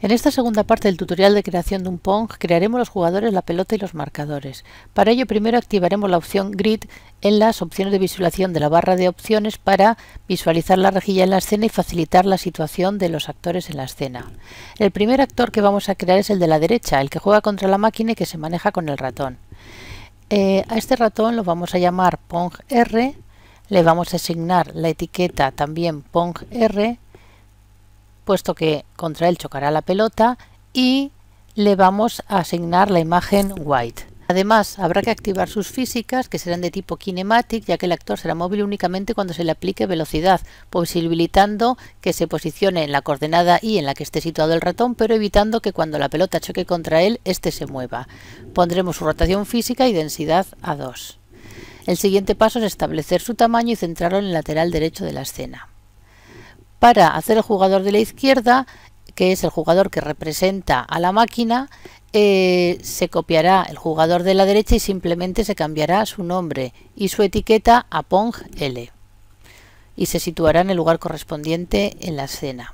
En esta segunda parte del tutorial de creación de un Pong crearemos los jugadores, la pelota y los marcadores. Para ello primero activaremos la opción Grid en las opciones de visualización de la barra de opciones para visualizar la rejilla en la escena y facilitar la situación de los actores en la escena. El primer actor que vamos a crear es el de la derecha, el que juega contra la máquina y que se maneja con el ratón. Eh, a este ratón lo vamos a llamar Pong R, le vamos a asignar la etiqueta también Pong R puesto que contra él chocará la pelota y le vamos a asignar la imagen white. Además, habrá que activar sus físicas, que serán de tipo kinematic, ya que el actor será móvil únicamente cuando se le aplique velocidad, posibilitando que se posicione en la coordenada y en la que esté situado el ratón, pero evitando que cuando la pelota choque contra él, éste se mueva. Pondremos su rotación física y densidad a 2. El siguiente paso es establecer su tamaño y centrarlo en el lateral derecho de la escena para hacer el jugador de la izquierda, que es el jugador que representa a la máquina, eh, se copiará el jugador de la derecha y simplemente se cambiará su nombre y su etiqueta a Pong L y se situará en el lugar correspondiente en la escena.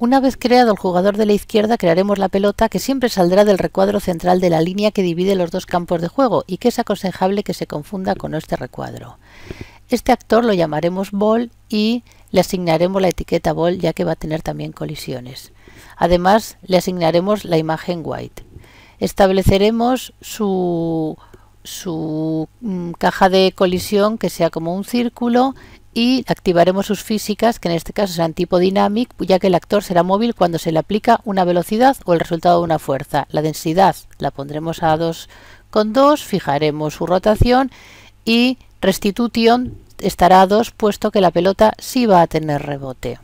Una vez creado el jugador de la izquierda, crearemos la pelota que siempre saldrá del recuadro central de la línea que divide los dos campos de juego y que es aconsejable que se confunda con este recuadro. Este actor lo llamaremos ball y le asignaremos la etiqueta ball ya que va a tener también colisiones. Además le asignaremos la imagen white. Estableceremos su, su mm, caja de colisión que sea como un círculo y activaremos sus físicas, que en este caso serán tipo dynamic, ya que el actor será móvil cuando se le aplica una velocidad o el resultado de una fuerza. La densidad la pondremos a 2,2, fijaremos su rotación y Restitution estará a 2 puesto que la pelota sí va a tener rebote.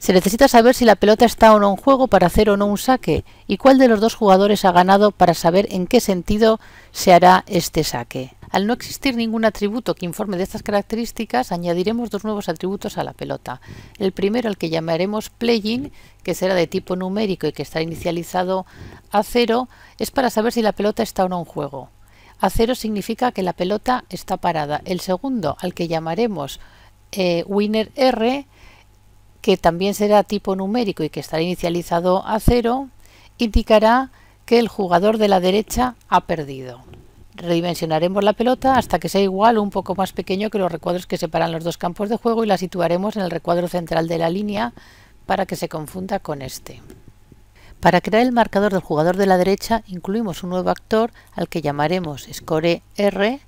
Se necesita saber si la pelota está o no en juego para hacer o no un saque y cuál de los dos jugadores ha ganado para saber en qué sentido se hará este saque. Al no existir ningún atributo que informe de estas características, añadiremos dos nuevos atributos a la pelota. El primero, el que llamaremos playing, que será de tipo numérico y que está inicializado a cero, es para saber si la pelota está o no en juego. A cero significa que la pelota está parada. El segundo, al que llamaremos eh, winner R, que también será tipo numérico y que estará inicializado a cero, indicará que el jugador de la derecha ha perdido. Redimensionaremos la pelota hasta que sea igual o un poco más pequeño que los recuadros que separan los dos campos de juego y la situaremos en el recuadro central de la línea para que se confunda con este. Para crear el marcador del jugador de la derecha incluimos un nuevo actor al que llamaremos score R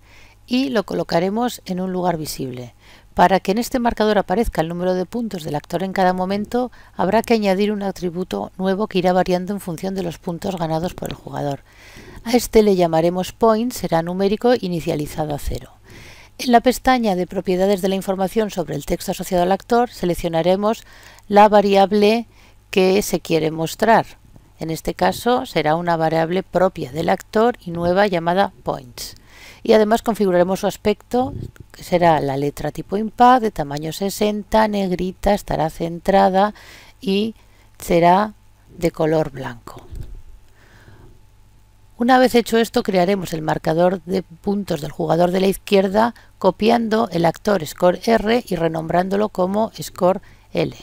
y lo colocaremos en un lugar visible. Para que en este marcador aparezca el número de puntos del actor en cada momento, habrá que añadir un atributo nuevo que irá variando en función de los puntos ganados por el jugador. A este le llamaremos point, será numérico inicializado a cero. En la pestaña de propiedades de la información sobre el texto asociado al actor, seleccionaremos la variable que se quiere mostrar. En este caso será una variable propia del actor y nueva llamada points. Y además configuraremos su aspecto, que será la letra tipo impact de tamaño 60, negrita, estará centrada y será de color blanco. Una vez hecho esto, crearemos el marcador de puntos del jugador de la izquierda copiando el actor score R y renombrándolo como score L.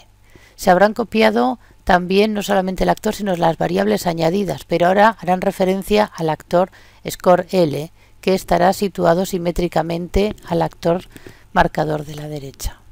Se habrán copiado también no solamente el actor, sino las variables añadidas, pero ahora harán referencia al actor score L, que estará situado simétricamente al actor marcador de la derecha.